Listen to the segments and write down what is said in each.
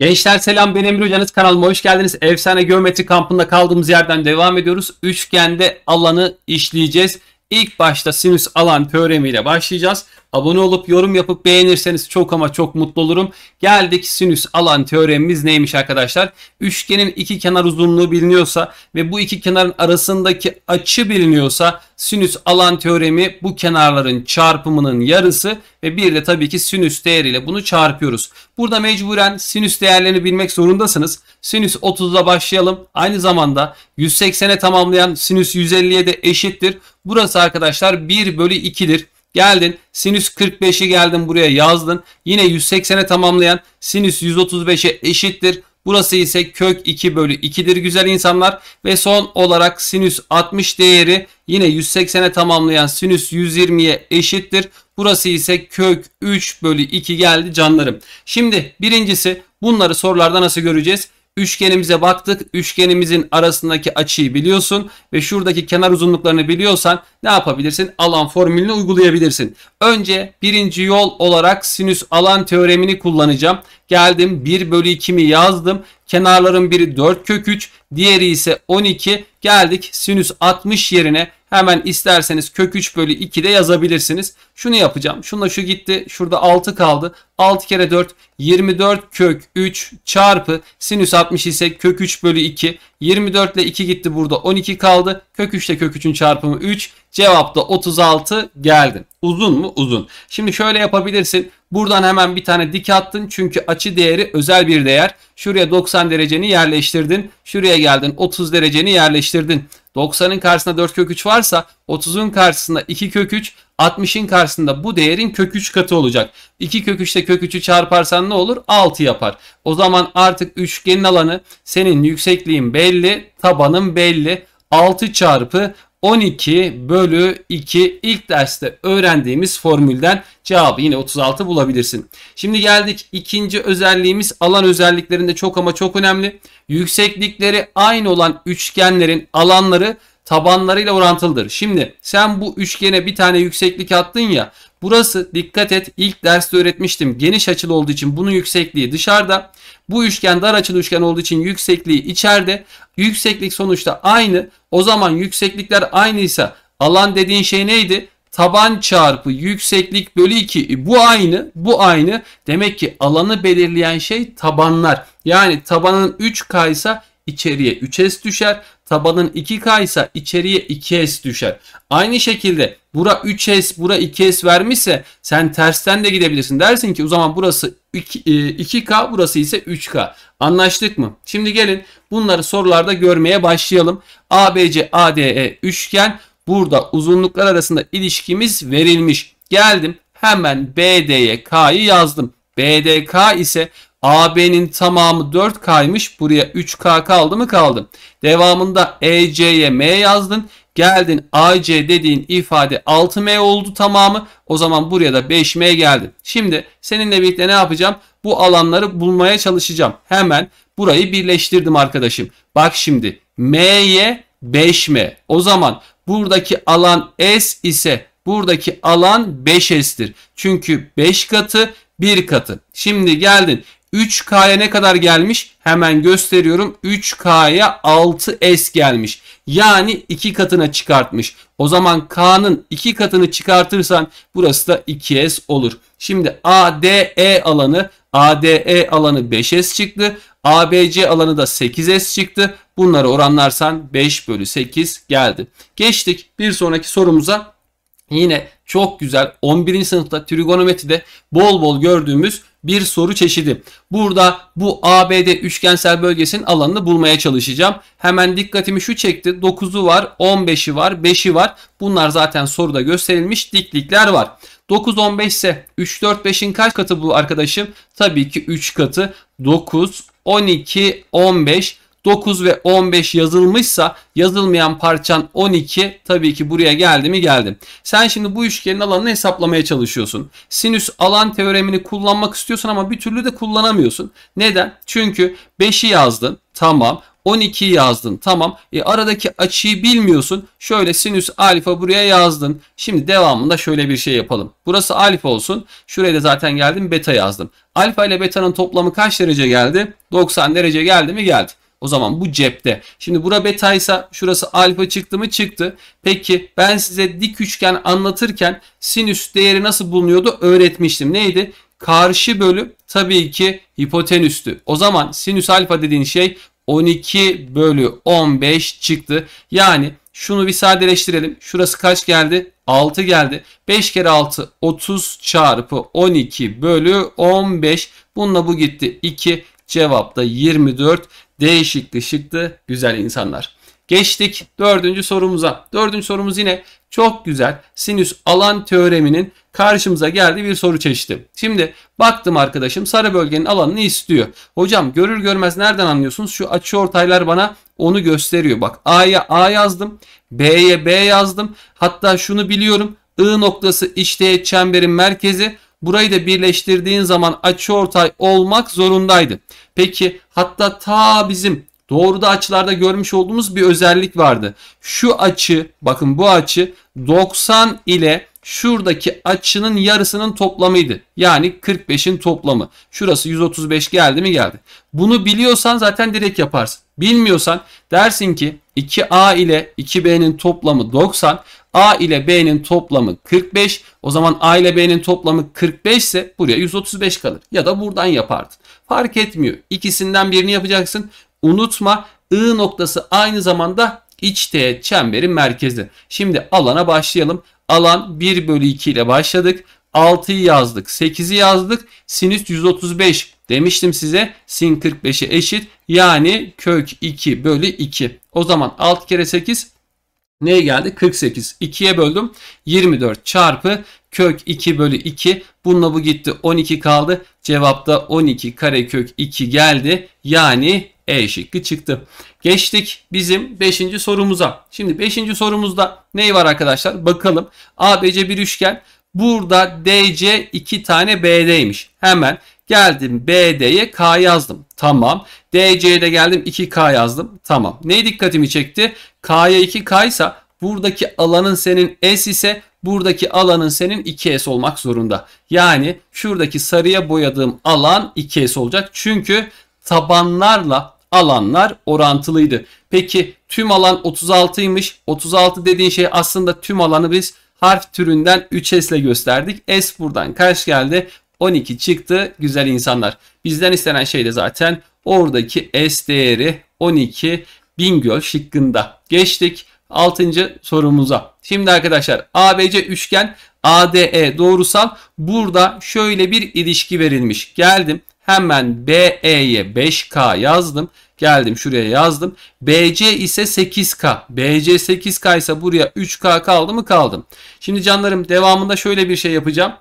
Gençler selam ben Emre Hocanız kanalıma hoş geldiniz. Efsane Geometri kampında kaldığımız yerden devam ediyoruz. Üçgende alanı işleyeceğiz. İlk başta sinüs alan teoremiyle başlayacağız. Abone olup yorum yapıp beğenirseniz çok ama çok mutlu olurum. Geldik sinüs alan teoremimiz neymiş arkadaşlar? Üçgenin iki kenar uzunluğu biliniyorsa ve bu iki kenarın arasındaki açı biliniyorsa sinüs alan teoremi bu kenarların çarpımının yarısı ve bir de tabii ki sinüs değeriyle bunu çarpıyoruz. Burada mecburen sinüs değerlerini bilmek zorundasınız. Sinüs 30'da başlayalım. Aynı zamanda 180'e tamamlayan sinüs 150'ye de eşittir. Burası arkadaşlar 1 bölü 2'dir. Geldin sinüs 45'i geldin buraya yazdın. Yine 180'e tamamlayan sinüs 135'e eşittir. Burası ise kök 2 bölü 2'dir güzel insanlar. Ve son olarak sinüs 60 değeri yine 180'e tamamlayan sinüs 120'ye eşittir. Burası ise kök 3 bölü 2 geldi canlarım. Şimdi birincisi bunları sorularda nasıl göreceğiz? Üçgenimize baktık. Üçgenimizin arasındaki açıyı biliyorsun ve şuradaki kenar uzunluklarını biliyorsan ne yapabilirsin? Alan formülünü uygulayabilirsin. Önce birinci yol olarak sinüs alan teoremini kullanacağım. Geldim 1 bölü 2'mi yazdım. Kenarların biri 4 kök 3, diğeri ise 12. Geldik sinüs 60 yerine Hemen isterseniz kök 3 bölü 2 de yazabilirsiniz. Şunu yapacağım. Şunda şu gitti. Şurada 6 kaldı. 6 kere 4 24 kök 3 çarpı sinüs 60 ise kök 3 bölü 2. 24 ile 2 gitti burada 12 kaldı. Kök 3 ile kök 3'ün çarpımı 3. Cevap da 36 geldi. Uzun mu? Uzun. Şimdi şöyle yapabilirsin. Buradan hemen bir tane dik attın. Çünkü açı değeri özel bir değer. Şuraya 90 dereceni yerleştirdin. Şuraya geldin 30 dereceni yerleştirdin. 90'ın karşısında 4 kök 3 varsa 30'un karşısında 2 kök 3, 60'ın karşısında bu değerin kök 3 katı olacak. 2 kök 3 ile kök 3'ü çarparsan ne olur? 6 yapar. O zaman artık üçgenin alanı senin yüksekliğin belli, tabanın belli. 6 çarpı 12 bölü 2 ilk derste öğrendiğimiz formülden cevabı yine 36 bulabilirsin. Şimdi geldik ikinci özelliğimiz alan özelliklerinde çok ama çok önemli. Yükseklikleri aynı olan üçgenlerin alanları tabanlarıyla orantılıdır. Şimdi sen bu üçgene bir tane yükseklik attın ya. Burası dikkat et ilk derste öğretmiştim. Geniş açılı olduğu için bunun yüksekliği dışarıda. Bu üçgen dar açılı üçgen olduğu için yüksekliği içeride. Yükseklik sonuçta aynı. O zaman yükseklikler aynıysa alan dediğin şey neydi? Taban çarpı yükseklik bölü 2. E, bu aynı, bu aynı. Demek ki alanı belirleyen şey tabanlar. Yani tabanın 3 kaysa içeriye 3S düşer. Tabanın 2 kaysa içeriye 2S düşer. Aynı şekilde bura 3S, bura 2S vermişse sen tersten de gidebilirsin. Dersin ki o zaman burası 2K e, burası ise 3K. Anlaştık mı? Şimdi gelin bunları sorularda görmeye başlayalım. ABC ADE üçgen burada uzunluklar arasında ilişkimiz verilmiş. Geldim hemen BD'ye K'yı yazdım. BDK ise AB'nin tamamı 4K'ymış. Buraya 3K kaldı mı kaldı. Devamında EC'ye M yazdın. Geldin AC dediğin ifade 6M oldu tamamı. O zaman buraya da 5M geldi. Şimdi seninle birlikte ne yapacağım? Bu alanları bulmaya çalışacağım. Hemen burayı birleştirdim arkadaşım. Bak şimdi M'ye 5M. O zaman buradaki alan S ise buradaki alan 5S'tir. Çünkü 5 katı 1 katı. Şimdi geldin 3K'ya ne kadar gelmiş? Hemen gösteriyorum. 3K'ya 6S gelmiş. Yani 2 katına çıkartmış. O zaman K'nın 2 katını çıkartırsan burası da 2S olur. Şimdi ADE alanı ADE alanı 5S çıktı. ABC alanı da 8S çıktı. Bunları oranlarsan 5 bölü 8 geldi. Geçtik bir sonraki sorumuza. Yine çok güzel 11. sınıfta trigonometride bol bol gördüğümüz bir soru çeşidi. Burada bu ABD üçgensel bölgesinin alanını bulmaya çalışacağım. Hemen dikkatimi şu çekti. 9'u var, 15'i var, 5'i var. Bunlar zaten soruda gösterilmiş diklikler var. 9, 15 ise 3, 4, 5'in kaç katı bu arkadaşım? Tabii ki 3 katı. 9, 12, 15. 9 ve 15 yazılmışsa yazılmayan parçan 12 tabii ki buraya geldi mi geldi. Sen şimdi bu üçgenin alanını hesaplamaya çalışıyorsun. Sinüs alan teoremini kullanmak istiyorsun ama bir türlü de kullanamıyorsun. Neden? Çünkü 5'i yazdın tamam 12 yazdın tamam. E, aradaki açıyı bilmiyorsun. Şöyle sinüs alfa buraya yazdın. Şimdi devamında şöyle bir şey yapalım. Burası alfa olsun. Şuraya da zaten geldim beta yazdım. Alfa ile beta'nın toplamı kaç derece geldi? 90 derece geldi mi geldi. O zaman bu cepte. Şimdi bura beta ise şurası alfa çıktı mı çıktı. Peki ben size dik üçgen anlatırken sinüs değeri nasıl bulunuyordu öğretmiştim. Neydi? Karşı bölü tabii ki hipotenüstü. O zaman sinüs alfa dediğin şey 12 bölü 15 çıktı. Yani şunu bir sadeleştirelim. Şurası kaç geldi? 6 geldi. 5 kere 6 30 çarpı 12 bölü 15. Bununla bu gitti. 2 Cevapta 24 D şıkkı şıktı güzel insanlar. Geçtik dördüncü sorumuza. Dördüncü sorumuz yine çok güzel sinüs alan teoreminin karşımıza geldiği bir soru çeşidi. Şimdi baktım arkadaşım sarı bölgenin alanını istiyor. Hocam görür görmez nereden anlıyorsunuz? Şu açı ortaylar bana onu gösteriyor. Bak A'ya A yazdım. B'ye B yazdım. Hatta şunu biliyorum. I noktası içte çemberin merkezi. Burayı da birleştirdiğin zaman açıortay olmak zorundaydı. Peki hatta ta bizim doğruda açılarda görmüş olduğumuz bir özellik vardı. Şu açı bakın bu açı 90 ile şuradaki açının yarısının toplamıydı. Yani 45'in toplamı. Şurası 135 geldi mi geldi. Bunu biliyorsan zaten direkt yaparsın. Bilmiyorsan dersin ki 2A ile 2B'nin toplamı 90. A ile B'nin toplamı 45. O zaman A ile B'nin toplamı 45 ise buraya 135 kalır. Ya da buradan yapardın. Fark etmiyor. İkisinden birini yapacaksın. Unutma I noktası aynı zamanda iç teğet çemberin merkezi. Şimdi alana başlayalım. Alan 1 bölü 2 ile başladık. 6'yı yazdık. 8'i yazdık. Sinüs 135 demiştim size. Sin 45'e eşit. Yani kök 2 bölü 2. O zaman 6 kere 8 neye geldi? 48. 2'ye böldüm. 24 çarpı kök 2 bölü 2. Bununla bu gitti. 12 kaldı. Cevapta 12 kare kök 2 geldi. Yani E şıkkı çıktı. Geçtik bizim 5. sorumuza. Şimdi 5. sorumuzda ne var arkadaşlar? Bakalım. ABC bir üçgen. Burada DC 2 tane B'deymiş. Hemen geldim BD'ye K yazdım. Tamam. DC'ye de geldim 2K yazdım. Tamam. Ne dikkatimi çekti? K'ya 2K ise buradaki alanın senin S ise buradaki alanın senin 2S olmak zorunda. Yani şuradaki sarıya boyadığım alan 2S olacak. Çünkü tabanlarla alanlar orantılıydı. Peki tüm alan 36'ymış. 36 dediğin şey aslında tüm alanı biz harf türünden 3S ile gösterdik. S buradan kaç geldi? 12 çıktı güzel insanlar. Bizden istenen şey de zaten oradaki S değeri 12 Bingöl şıkkında. Geçtik 6. sorumuza. Şimdi arkadaşlar ABC üçgen ADE doğrusal burada şöyle bir ilişki verilmiş. Geldim hemen BE'ye 5K yazdım. Geldim şuraya yazdım. BC ise 8K. BC 8K ise buraya 3K kaldı mı kaldım. Şimdi canlarım devamında şöyle bir şey yapacağım.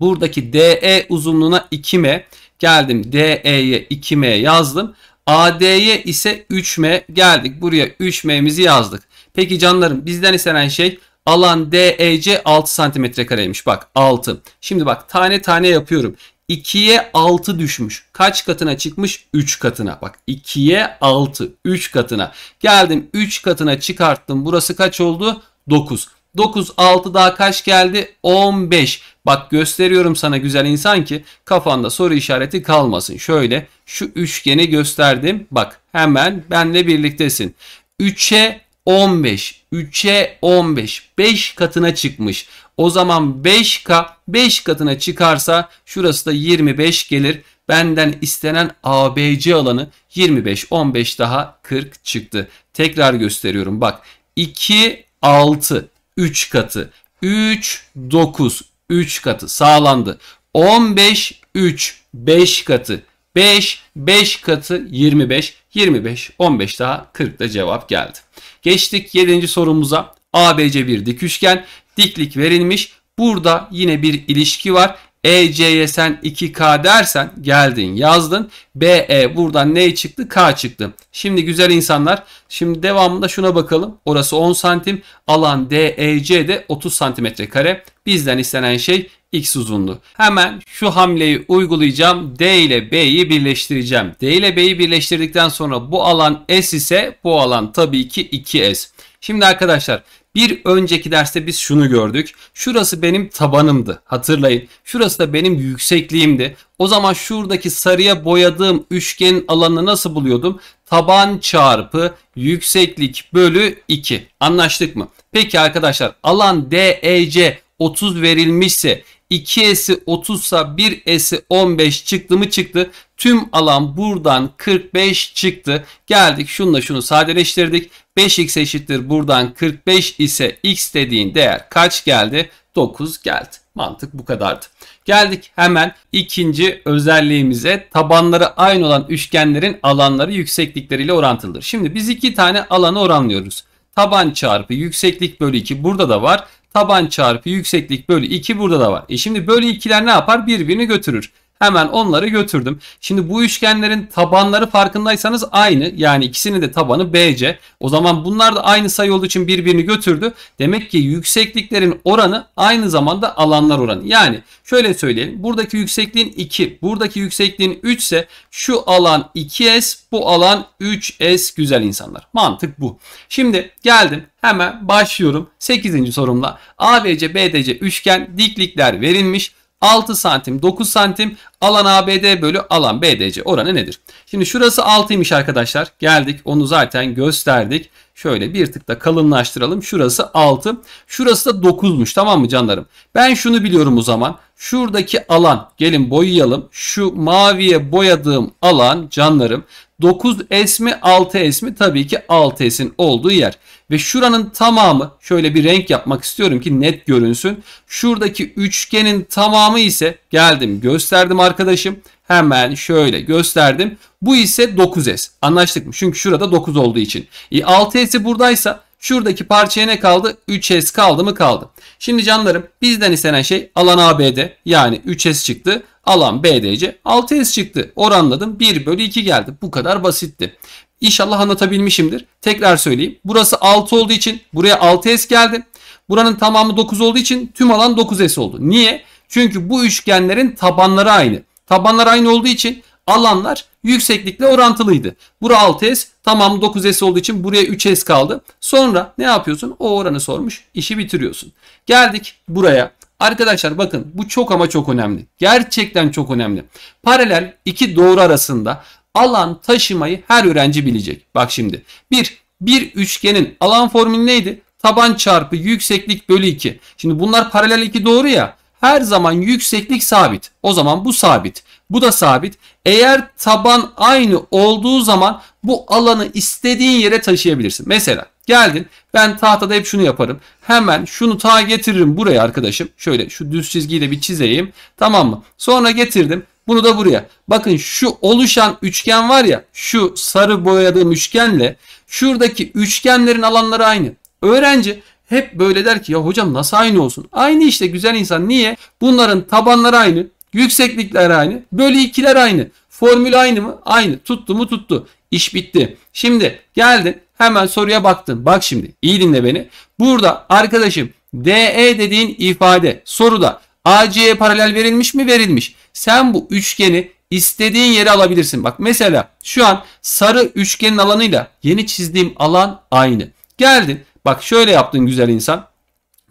Buradaki DE uzunluğuna 2M. Geldim DE'ye 2M yazdım. AD'ye ise 3M geldik. Buraya 3M'mizi yazdık. Peki canlarım bizden istenen şey alan DEC 6 cm kareymiş. Bak 6. Şimdi bak tane tane yapıyorum. 2'ye 6 düşmüş. Kaç katına çıkmış? 3 katına. Bak 2'ye 6. 3 katına. Geldim 3 katına çıkarttım. Burası kaç oldu? 9. 9 6 daha kaç geldi? 15. Bak gösteriyorum sana güzel insan ki kafanda soru işareti kalmasın. Şöyle şu üçgeni gösterdim. Bak hemen benle birliktesin. 3'e 15. 3'e 15. 5 katına çıkmış. O zaman 5K 5 katına çıkarsa şurası da 25 gelir. Benden istenen ABC alanı 25, 15 daha 40 çıktı. Tekrar gösteriyorum bak. 2, 6, 3 katı. 3, 9, 3 katı sağlandı. 15, 3, 5 katı. 5, 5 katı 25, 25, 15 daha 40 da cevap geldi. Geçtik 7. sorumuza. ABC bir dik üçgen. Diklik verilmiş. Burada yine bir ilişki var. EC'ye sen 2K dersen geldin yazdın. BE buradan ne çıktı? K çıktı. Şimdi güzel insanlar şimdi devamında şuna bakalım. Orası 10 santim. Alan DEC de 30 santimetre kare. Bizden istenen şey x uzundu. Hemen şu hamleyi uygulayacağım. D ile B'yi birleştireceğim. D ile B'yi birleştirdikten sonra bu alan S ise bu alan tabii ki 2S. Şimdi arkadaşlar bir önceki derste biz şunu gördük. Şurası benim tabanımdı. Hatırlayın. Şurası da benim yüksekliğimdi. O zaman şuradaki sarıya boyadığım üçgenin alanını nasıl buluyordum? Taban çarpı yükseklik bölü 2. Anlaştık mı? Peki arkadaşlar alan DEC 30 verilmişse 2S'i 30 sa 1S'i 15 çıktı mı çıktı. Tüm alan buradan 45 çıktı. Geldik şunla şunu sadeleştirdik. 5x eşittir buradan 45 ise x dediğin değer kaç geldi? 9 geldi. Mantık bu kadardı. Geldik hemen ikinci özelliğimize. Tabanları aynı olan üçgenlerin alanları yükseklikleriyle orantılıdır. Şimdi biz iki tane alanı oranlıyoruz. Taban çarpı yükseklik bölü 2 burada da var. Taban çarpı yükseklik bölü 2 burada da var. E şimdi bölü 2'ler ne yapar? Birbirini götürür. Hemen onları götürdüm. Şimdi bu üçgenlerin tabanları farkındaysanız aynı. Yani ikisinin de tabanı BC. O zaman bunlar da aynı sayı olduğu için birbirini götürdü. Demek ki yüksekliklerin oranı aynı zamanda alanlar oranı. Yani şöyle söyleyelim. Buradaki yüksekliğin 2, buradaki yüksekliğin 3 ise şu alan 2S, bu alan 3S güzel insanlar. Mantık bu. Şimdi geldim hemen başlıyorum. 8. sorumla ABC BDC üçgen diklikler verilmiş. 6 santim 9 santim alan ABD bölü alan BDC oranı nedir? Şimdi şurası 6'ymış arkadaşlar. Geldik onu zaten gösterdik. Şöyle bir tık da kalınlaştıralım. Şurası 6. Şurası da 9'muş tamam mı canlarım? Ben şunu biliyorum o zaman. Şuradaki alan gelin boyayalım. Şu maviye boyadığım alan canlarım 9S mi 6S mi? Tabii ki 6S'in olduğu yer. Ve şuranın tamamı şöyle bir renk yapmak istiyorum ki net görünsün. Şuradaki üçgenin tamamı ise geldim gösterdim arkadaşım. Hemen şöyle gösterdim. Bu ise 9S. Anlaştık mı? Çünkü şurada 9 olduğu için. E 6S'i buradaysa Şuradaki parçaya ne kaldı? 3S kaldı mı kaldı. Şimdi canlarım bizden istenen şey alan ABD yani 3S çıktı alan BDC 6S çıktı. Oranladım 1 bölü 2 geldi. Bu kadar basitti. İnşallah anlatabilmişimdir. Tekrar söyleyeyim. Burası 6 olduğu için buraya 6S geldi. Buranın tamamı 9 olduğu için tüm alan 9S oldu. Niye? Çünkü bu üçgenlerin tabanları aynı. Tabanlar aynı olduğu için alanlar yükseklikle orantılıydı. Bura 6S tamam 9S olduğu için buraya 3S kaldı. Sonra ne yapıyorsun? O oranı sormuş işi bitiriyorsun. Geldik buraya. Arkadaşlar bakın bu çok ama çok önemli. Gerçekten çok önemli. Paralel iki doğru arasında alan taşımayı her öğrenci bilecek. Bak şimdi. Bir, bir üçgenin alan formülü neydi? Taban çarpı yükseklik bölü 2. Şimdi bunlar paralel iki doğru ya. Her zaman yükseklik sabit. O zaman bu sabit. Bu da sabit. Eğer taban aynı olduğu zaman bu alanı istediğin yere taşıyabilirsin. Mesela Geldin. Ben tahtada hep şunu yaparım. Hemen şunu ta getiririm buraya arkadaşım. Şöyle şu düz çizgiyle bir çizeyim. Tamam mı? Sonra getirdim. Bunu da buraya. Bakın şu oluşan üçgen var ya. Şu sarı boyadığım üçgenle şuradaki üçgenlerin alanları aynı. Öğrenci hep böyle der ki ya hocam nasıl aynı olsun? Aynı işte güzel insan. Niye? Bunların tabanları aynı. Yükseklikler aynı. Bölü ikiler aynı. Formül aynı mı? Aynı. Tuttu mu tuttu. İş bitti. Şimdi geldin Hemen soruya baktın. Bak şimdi iyi dinle beni. Burada arkadaşım DE dediğin ifade soruda AC'ye paralel verilmiş mi? Verilmiş. Sen bu üçgeni istediğin yere alabilirsin. Bak mesela şu an sarı üçgenin alanıyla yeni çizdiğim alan aynı. Geldin. Bak şöyle yaptın güzel insan.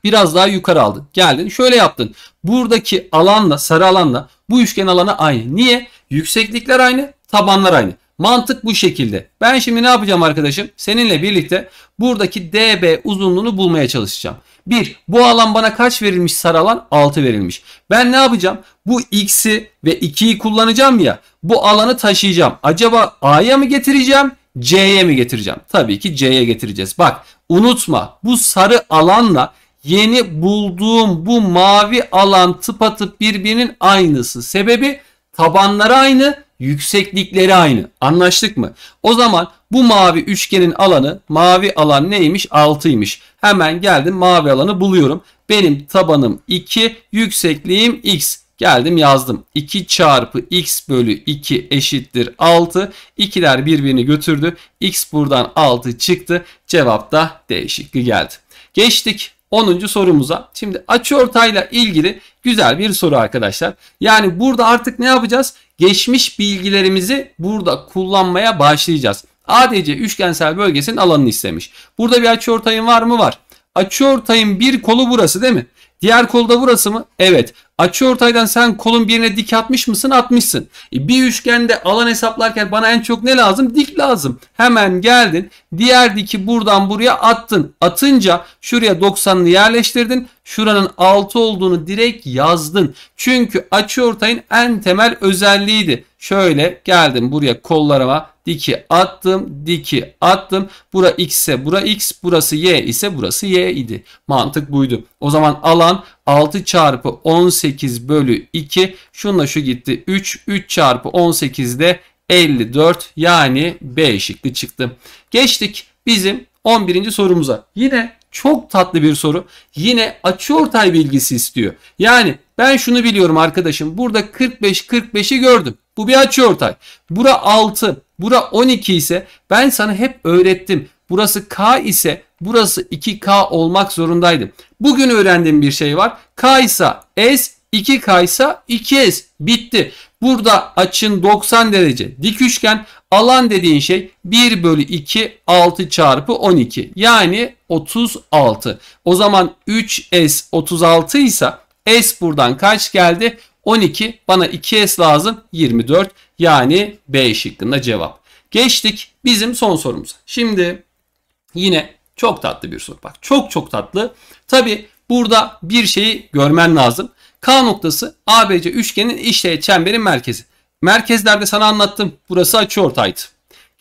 Biraz daha yukarı aldın. Geldin. Şöyle yaptın. Buradaki alanla sarı alanla bu üçgen alanı aynı. Niye? Yükseklikler aynı, tabanlar aynı. Mantık bu şekilde. Ben şimdi ne yapacağım arkadaşım? Seninle birlikte buradaki DB uzunluğunu bulmaya çalışacağım. 1. Bu alan bana kaç verilmiş sarı alan? 6 verilmiş. Ben ne yapacağım? Bu x'i ve 2'yi kullanacağım ya. Bu alanı taşıyacağım. Acaba A'ya mı getireceğim? C'ye mi getireceğim? Tabii ki C'ye getireceğiz. Bak unutma bu sarı alanla yeni bulduğum bu mavi alan tıpatıp birbirinin aynısı. Sebebi tabanları aynı Yükseklikleri aynı. Anlaştık mı? O zaman bu mavi üçgenin alanı mavi alan neymiş? 6'ymış. Hemen geldim mavi alanı buluyorum. Benim tabanım 2, yüksekliğim x. Geldim yazdım. 2 çarpı x bölü 2 eşittir 6. 2'ler birbirini götürdü. X buradan 6 çıktı. Cevap da değişikliği geldi. Geçtik 10. sorumuza. Şimdi açıortayla ilgili güzel bir soru arkadaşlar. Yani burada artık ne yapacağız? geçmiş bilgilerimizi burada kullanmaya başlayacağız. ADC üçgensel bölgesinin alanını istemiş. Burada bir açıortayım var mı? Var. Açıortayın bir kolu burası değil mi? Diğer kolda burası mı? Evet. Açı ortaydan sen kolun birine dik atmış mısın? Atmışsın. E bir üçgende alan hesaplarken bana en çok ne lazım? Dik lazım. Hemen geldin. Diğer diki buradan buraya attın. Atınca şuraya 90'ını yerleştirdin. Şuranın 6 olduğunu direkt yazdın. Çünkü açı ortayın en temel özelliğiydi. Şöyle geldim buraya kollarıma Diki attım. Diki attım. Bura x ise bura x. Burası y ise burası y idi. Mantık buydu. O zaman alan 6 çarpı 18 bölü 2. Şunla şu gitti. 3. 3 çarpı 18 de 54 yani B şıklı çıktı. Geçtik bizim 11. sorumuza. Yine çok tatlı bir soru. Yine açıortay bilgisi istiyor. Yani ben şunu biliyorum arkadaşım. Burada 45 45'i gördüm. Bu bir açıortay. Bura 6. Bura 12 ise ben sana hep öğrettim. Burası K ise burası 2K olmak zorundaydı. Bugün öğrendiğim bir şey var. K ise S, 2K ise 2S. Bitti. Burada açın 90 derece dik üçgen. Alan dediğin şey 1 bölü 2 6 çarpı 12. Yani 36. O zaman 3S 36 ise S buradan kaç geldi? 12 bana 2S lazım 24 yani B şıkkında cevap. Geçtik bizim son sorumuza. Şimdi yine çok tatlı bir soru bak çok çok tatlı. Tabi burada bir şeyi görmen lazım. K noktası ABC üçgenin işte çemberin merkezi. Merkezlerde sana anlattım. Burası açı ortaydı.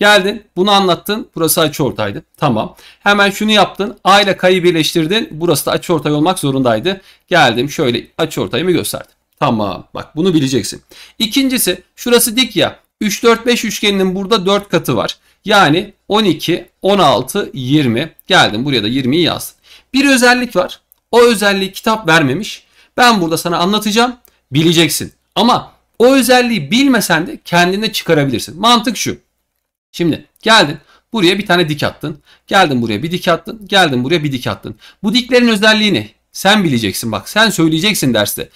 Geldin bunu anlattın. Burası açı ortaydı. Tamam. Hemen şunu yaptın. A ile K'yı birleştirdin. Burası da açı ortay olmak zorundaydı. Geldim şöyle açı ortayımı gösterdim. Tamam. Bak bunu bileceksin. İkincisi şurası dik ya. 3 4 5 üçgeninin burada 4 katı var. Yani 12 16 20 geldim buraya da 20'yi yazdım. Bir özellik var. O özelliği kitap vermemiş. Ben burada sana anlatacağım. Bileceksin. Ama o özelliği bilmesen de kendine çıkarabilirsin. Mantık şu. Şimdi geldin buraya bir tane dik attın. Geldin buraya bir dik attın. Geldin buraya bir dik attın. Bu diklerin özelliğini sen bileceksin bak sen söyleyeceksin derste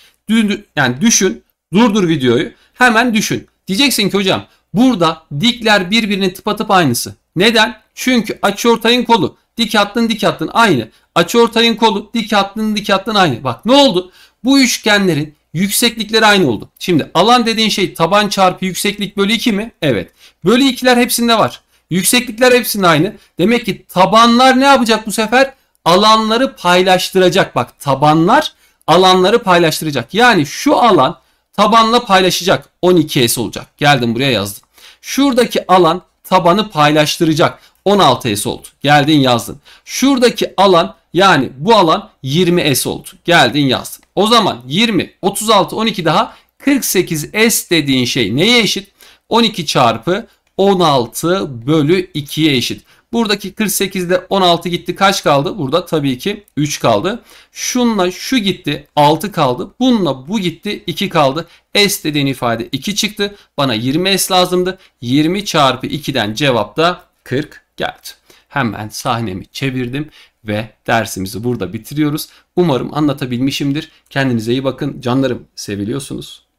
yani düşün, durdur videoyu. Hemen düşün. Diyeceksin ki hocam burada dikler birbirine tıpatıp aynısı. Neden? Çünkü açıortayın kolu dik hattın dik hattın aynı. Açıortayın kolu dik hattın dik hattın aynı. Bak ne oldu? Bu üçgenlerin yükseklikleri aynı oldu. Şimdi alan dediğin şey taban çarpı yükseklik bölü 2 mi? Evet. Bölü 2'ler hepsinde var. Yükseklikler hepsinde aynı. Demek ki tabanlar ne yapacak bu sefer? Alanları paylaştıracak. Bak tabanlar alanları paylaştıracak. Yani şu alan tabanla paylaşacak. 12S olacak. Geldim buraya yazdım. Şuradaki alan tabanı paylaştıracak. 16S oldu. Geldin yazdın. Şuradaki alan yani bu alan 20S oldu. Geldin yazdın. O zaman 20, 36, 12 daha 48S dediğin şey neye eşit? 12 çarpı 16 bölü 2'ye eşit. Buradaki 48'de 16 gitti. Kaç kaldı? Burada tabii ki 3 kaldı. Şunla şu gitti 6 kaldı. Bununla bu gitti 2 kaldı. S dediğin ifade 2 çıktı. Bana 20 S lazımdı. 20 çarpı 2'den cevap da 40 geldi. Hemen sahnemi çevirdim ve dersimizi burada bitiriyoruz. Umarım anlatabilmişimdir. Kendinize iyi bakın. Canlarım seviliyorsunuz.